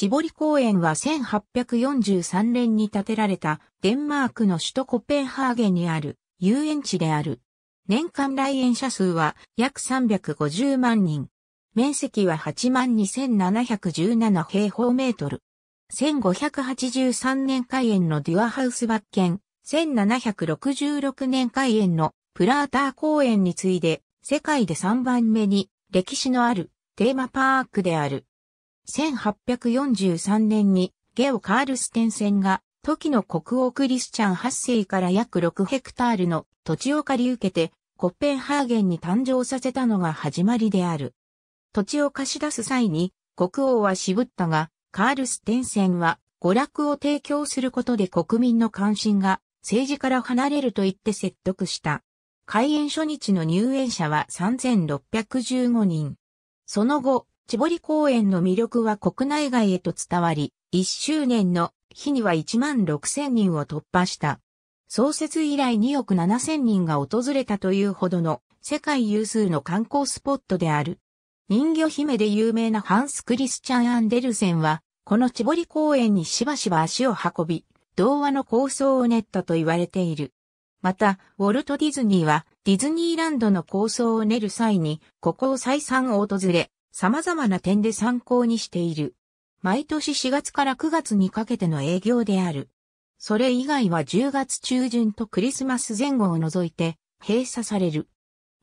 チボリ公園は1843年に建てられたデンマークの首都コペンハーゲンにある遊園地である。年間来園者数は約350万人。面積は82,717平方メートル。1583年開園のデュアハウスバッケン、1766年開園のプラーター公園に次いで世界で3番目に歴史のあるテーマパークである。1843年にゲオ・カールステンセンが時の国王クリスチャン8世から約6ヘクタールの土地を借り受けてコッペンハーゲンに誕生させたのが始まりである。土地を貸し出す際に国王は渋ったが、カールステンセンは娯楽を提供することで国民の関心が政治から離れると言って説得した。開園初日の入園者は3615人。その後、千堀公園の魅力は国内外へと伝わり、1周年の日には1万6千人を突破した。創設以来2億7千人が訪れたというほどの世界有数の観光スポットである。人魚姫で有名なハンス・クリスチャン・アンデルセンは、この千堀公園にしばしば足を運び、童話の構想を練ったと言われている。また、ウォルト・ディズニーは、ディズニーランドの構想を練る際に、ここを再三訪れ、様々な点で参考にしている。毎年4月から9月にかけての営業である。それ以外は10月中旬とクリスマス前後を除いて閉鎖される。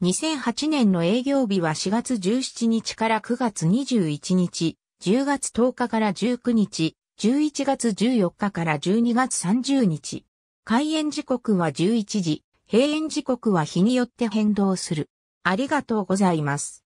2008年の営業日は4月17日から9月21日、10月10日から19日、11月14日から12月30日。開園時刻は11時、閉園時刻は日によって変動する。ありがとうございます。